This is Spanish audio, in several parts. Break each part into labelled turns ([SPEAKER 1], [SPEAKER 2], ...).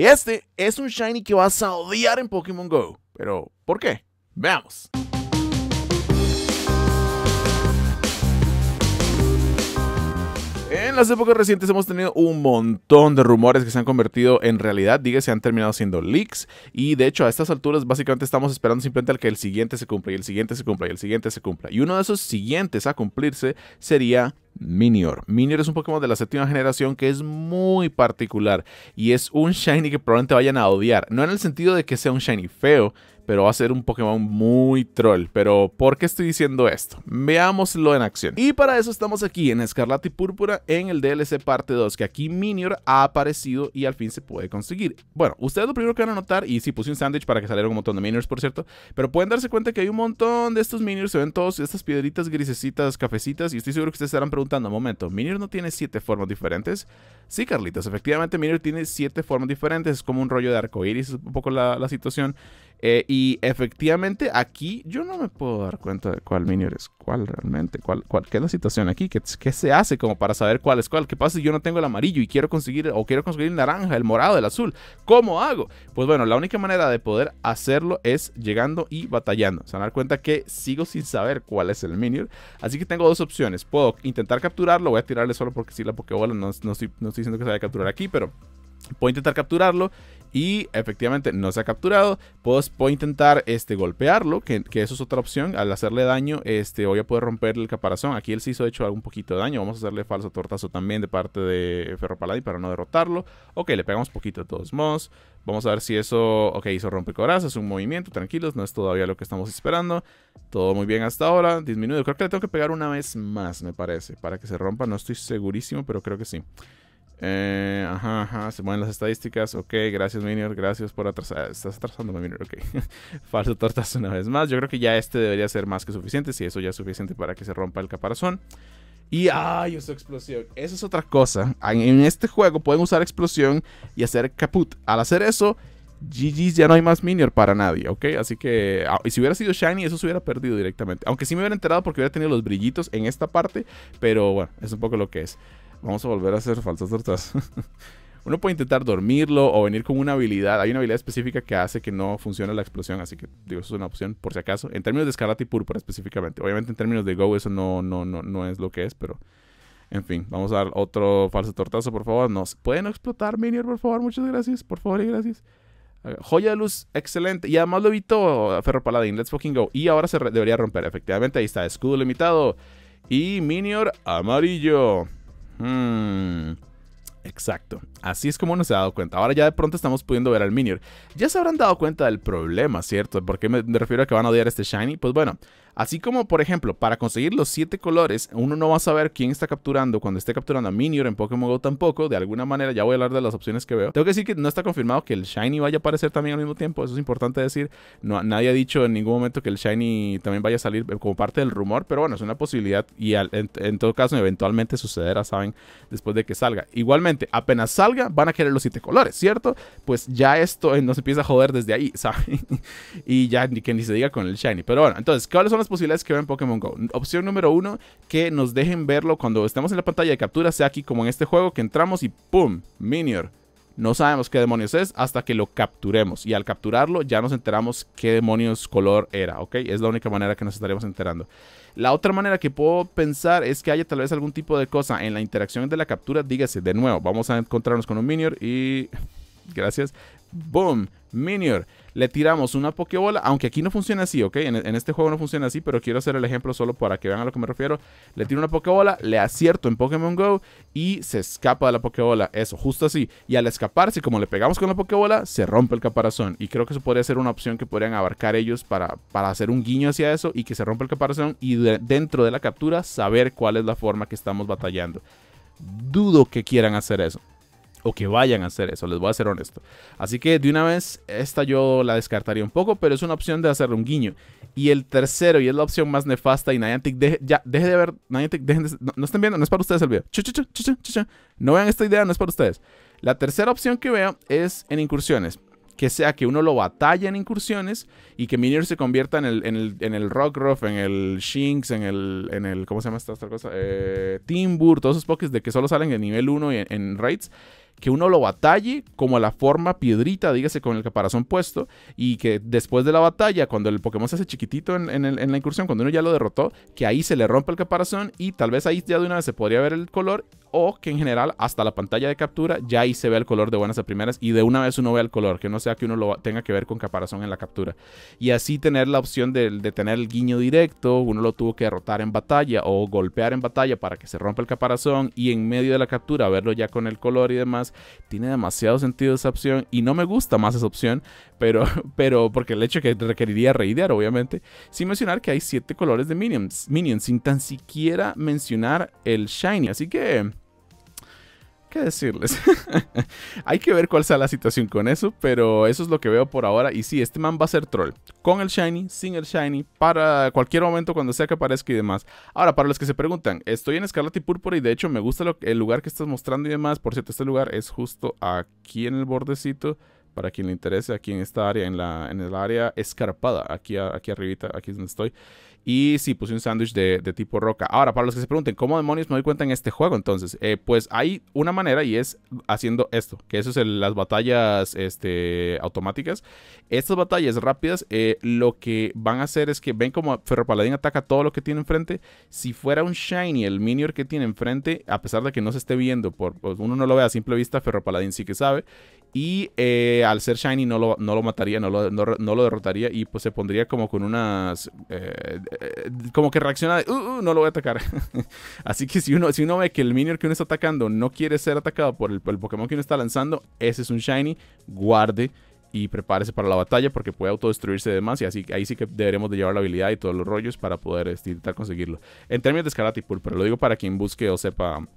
[SPEAKER 1] Este es un shiny que vas a odiar en Pokémon Go. Pero, ¿por qué? Veamos. En las épocas recientes hemos tenido un montón de rumores que se han convertido en realidad, se han terminado siendo leaks y de hecho a estas alturas básicamente estamos esperando simplemente al que el siguiente se cumpla y el siguiente se cumpla y el siguiente se cumpla. Y uno de esos siguientes a cumplirse sería Minior. Minior es un Pokémon de la séptima generación que es muy particular y es un Shiny que probablemente vayan a odiar. No en el sentido de que sea un Shiny feo, pero va a ser un Pokémon muy troll. Pero ¿por qué estoy diciendo esto? Veámoslo en acción. Y para eso estamos aquí en Escarlata y Púrpura en el DLC parte 2, que aquí Minior ha aparecido y al fin se puede conseguir. Bueno, ustedes lo primero que van a notar, y sí puse un sándwich para que saliera un montón de Miniors, por cierto, pero pueden darse cuenta que hay un montón de estos Miniors, se ven todos estas piedritas grisecitas, cafecitas, y estoy seguro que ustedes estarán momento, ¿Minir no tiene siete formas diferentes? Sí, Carlitos, efectivamente Minir tiene siete formas diferentes, es como un rollo de arco iris, es un poco la, la situación. Eh, y efectivamente aquí yo no me puedo dar cuenta de cuál minion es cuál realmente, cuál, cuál, qué es la situación aquí, ¿Qué, se hace como para saber cuál es cuál, qué pasa si yo no tengo el amarillo y quiero conseguir o quiero conseguir el naranja, el morado, el azul, ¿cómo hago? Pues bueno, la única manera de poder hacerlo es llegando y batallando, se van a dar cuenta que sigo sin saber cuál es el minion, así que tengo dos opciones, puedo intentar capturarlo, voy a tirarle solo porque si la pokebola no, no, no estoy diciendo que se vaya a capturar aquí, pero puedo intentar capturarlo y efectivamente no se ha capturado. Pues, puedo, intentar este, golpearlo, que, eso es otra opción. Al hacerle daño, este, voy a poder romperle el caparazón. Aquí él sí hizo, hecho, algún poquito de daño. Vamos a hacerle falso tortazo también de parte de Ferro Paladín para no derrotarlo. Ok, le pegamos poquito de todos modos. Vamos a ver si eso... Ok, hizo es un movimiento, tranquilos. No es todavía lo que estamos esperando. Todo muy bien hasta ahora. Disminuido. Creo que le tengo que pegar una vez más, me parece. Para que se rompa, no estoy segurísimo, pero creo que sí. Eh, ajá, ajá, se mueven las estadísticas. Ok, gracias, Minior. Gracias por atrasar. Estás atrasándome, Minior. Ok. Falso tortas una vez más. Yo creo que ya este debería ser más que suficiente. Si eso ya es suficiente para que se rompa el caparazón. Y ay, usó explosión. eso es otra cosa. En este juego pueden usar explosión y hacer caput. Al hacer eso, GG's ya no hay más Minior para nadie, ¿ok? Así que. Ah, y si hubiera sido Shiny, eso se hubiera perdido directamente. Aunque sí me hubiera enterado porque hubiera tenido los brillitos en esta parte. Pero bueno, es un poco lo que es. Vamos a volver a hacer falsas tortas. Uno puede intentar dormirlo o venir con una habilidad. Hay una habilidad específica que hace que no funcione la explosión, así que digo, eso es una opción por si acaso. En términos de escarlata y púrpura específicamente. Obviamente en términos de Go eso no, no, no, no es lo que es, pero... En fin, vamos a dar otro falso tortazo, por favor. Nos pueden explotar, Minior, por favor. Muchas gracias, por favor y gracias. Ah, joya de luz, excelente. Y además lo evitó Ferro Paladín. Let's fucking go. Y ahora se debería romper, efectivamente. Ahí está, escudo limitado. Y Minior amarillo. Mm, exacto. Así es como nos se ha dado cuenta. Ahora ya de pronto estamos pudiendo ver al Minior. Ya se habrán dado cuenta del problema, ¿cierto? ¿Por qué me refiero a que van a odiar este Shiny? Pues bueno, Así como, por ejemplo, para conseguir los 7 colores, uno no va a saber quién está capturando cuando esté capturando a Minior en Pokémon GO tampoco. De alguna manera, ya voy a hablar de las opciones que veo. Tengo que decir que no está confirmado que el Shiny vaya a aparecer también al mismo tiempo. Eso es importante decir. No, nadie ha dicho en ningún momento que el Shiny también vaya a salir eh, como parte del rumor. Pero bueno, es una posibilidad y en, todo caso eventualmente sucederá, saben, después de que salga. Igualmente, apenas salga, van a querer los siete colores, ¿cierto? Pues ya esto eh, no se empieza a joder desde ahí, ¿saben? y ya ni que ni se diga con el Shiny. Pero bueno, entonces, ¿cuáles son las posibilidades que ven Pokémon Go. Opción número uno, que nos dejen verlo cuando estemos en la pantalla de captura, sea aquí como en este juego, que entramos y ¡pum! Minior. No sabemos qué demonios es hasta que lo capturemos. Y al capturarlo ya nos enteramos qué demonios color era, ¿ok? Es la única manera que nos estaremos enterando. La otra manera que puedo pensar es que haya tal vez algún tipo de cosa en la interacción de la captura. Dígase, de nuevo, vamos a encontrarnos con un Minior y... Gracias boom, Minior. Le tiramos una Pokébola, aunque aquí no funciona así, ¿ok? En, este juego no funciona así, pero quiero hacer el ejemplo solo para que vean a lo que me refiero. Le tiro una Pokébola, le acierto en Pokémon GO y se escapa de la Pokébola. Eso, justo así. Y al escaparse, como le pegamos con la Pokébola, se rompe el caparazón. Y creo que eso podría ser una opción que podrían abarcar ellos para, para hacer un guiño hacia eso y que se rompa el caparazón y dentro de la captura saber cuál es la forma que estamos batallando. Dudo que quieran hacer eso o que vayan a hacer eso, les voy a ser honesto. Así que de una vez, esta yo la descartaría un poco, pero es una opción de hacerle un guiño. Y el tercero, y es la opción más nefasta, y Niantic, deje, ya, deje de ver, Niantic, dejen no, estén viendo, no es para ustedes el video. no vean esta idea, no es para ustedes. La tercera opción que veo es en incursiones. Que sea que uno lo batalla en incursiones y que Minir se convierta en el, en el, en el Rockruff, en el Shinx, en el, en el. ¿Cómo se llama esta otra cosa? Eh, Timbur, todos esos pokés de que solo salen en nivel 1 y en raids que uno lo batalle como la forma piedrita, dígase, con el caparazón puesto, y que después de la batalla, cuando el Pokémon se hace chiquitito en, la incursión, cuando uno ya lo derrotó, que ahí se le rompe el caparazón y tal vez ahí ya de una vez se podría ver el color, o que en general hasta la pantalla de captura ya ahí se ve el color de buenas a primeras y de una vez uno ve el color, que no sea que uno lo tenga que ver con caparazón en la captura. Y así tener la opción de, tener el guiño directo, uno lo tuvo que derrotar en batalla o golpear en batalla para que se rompa el caparazón y en medio de la captura verlo ya con el color y demás. Tiene demasiado sentido esa opción y no me gusta más esa opción, pero, pero porque el hecho que requeriría reidear obviamente. Sin mencionar que hay 7 colores de minions, minions sin tan siquiera mencionar el shiny. Así que decirles. Hay que ver cuál sea la situación con eso, pero eso es lo que veo por ahora. Y sí, este man va a ser troll. Con el Shiny, sin el Shiny, para cualquier momento cuando sea que aparezca y demás. Ahora, para los que se preguntan, estoy en Escarlata y Púrpura y de hecho me gusta el lugar que estás mostrando y demás. Por cierto, este lugar es justo aquí en el bordecito para quien le interese, aquí en esta área, en, la, en el área escarpada, aquí, aquí arribita, aquí es donde estoy. Y sí, puse un sándwich de, tipo roca. Ahora, para los que se pregunten, ¿cómo demonios me doy cuenta en este juego entonces? Eh, pues hay una manera y es haciendo esto, que eso es las batallas este, automáticas. Estas batallas rápidas eh, lo que van a hacer es que ven como Ferro paladín ataca todo lo que tiene enfrente. Si fuera un Shiny, el Minior que tiene enfrente, a pesar de que no se esté viendo, por, pues, uno no lo ve a simple vista, Ferro paladín sí que sabe. Y eh, al ser Shiny no lo, no lo mataría, no lo, derrotaría. Y pues se pondría como con unas. Eh, como que reacciona uh, uh, no lo voy a atacar. Así que si uno, si uno ve que el minion que uno está atacando no quiere ser atacado por el, Pokémon que uno está lanzando, ese es un Shiny. Guarde y prepárese para la batalla porque puede autodestruirse de más y así ahí sí que deberemos de llevar la habilidad y todos los rollos para poder este, intentar conseguirlo. En términos de Scarlet y pero lo digo para quien busque o sepa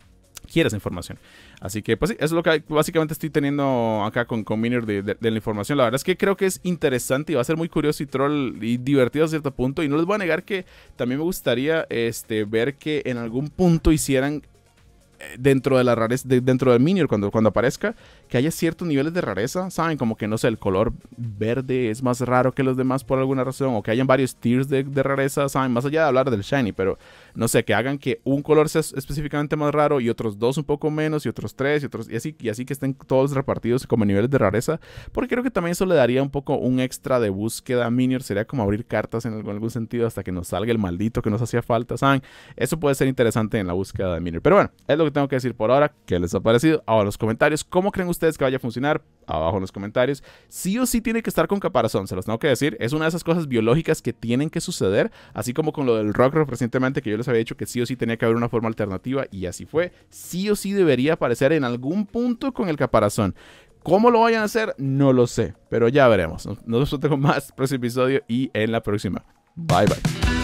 [SPEAKER 1] esa información. Así que, pues sí, es lo que básicamente estoy teniendo acá con, con de, la información. La verdad es que creo que es interesante y va a ser muy curioso y troll y divertido a cierto punto. Y no les voy a negar que también me gustaría este, ver que en algún punto hicieran dentro de la rareza, dentro del Minior cuando, cuando aparezca, que haya ciertos niveles de rareza, ¿saben? Como que no sé, el color verde es más raro que los demás por alguna razón, o que hayan varios tiers de, rareza, ¿saben? Más allá de hablar del shiny, pero no sé, que hagan que un color sea específicamente más raro y otros dos un poco menos y otros tres y otros, y así, y así que estén todos repartidos como niveles de rareza, porque creo que también eso le daría un poco un extra de búsqueda a Minior, sería como abrir cartas en algún, sentido hasta que nos salga el maldito que nos hacía falta, ¿saben? Eso puede ser interesante en la búsqueda de Minior, pero bueno, es lo que tengo que decir por ahora que les ha parecido. Ahora los comentarios, ¿cómo creen ustedes que vaya a funcionar? Abajo en los comentarios. Sí o sí tiene que estar con caparazón, se los tengo que decir. Es una de esas cosas biológicas que tienen que suceder, así como con lo del rock recientemente que yo les había dicho que sí o sí tenía que haber una forma alternativa y así fue. Sí o sí debería aparecer en algún punto con el caparazón. ¿Cómo lo vayan a hacer? No lo sé, pero ya veremos. Nosotros tengo más próximo episodio y en la próxima. Bye bye.